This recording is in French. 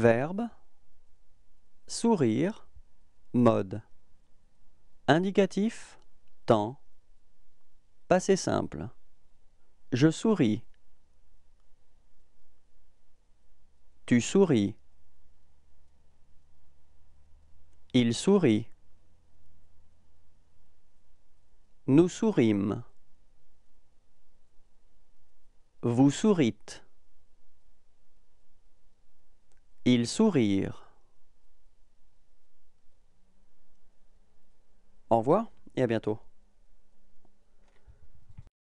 Verbe Sourire Mode Indicatif Temps Passé simple Je souris Tu souris Il sourit Nous sourîmes Vous sourîtes ils sourirent. Au revoir et à bientôt.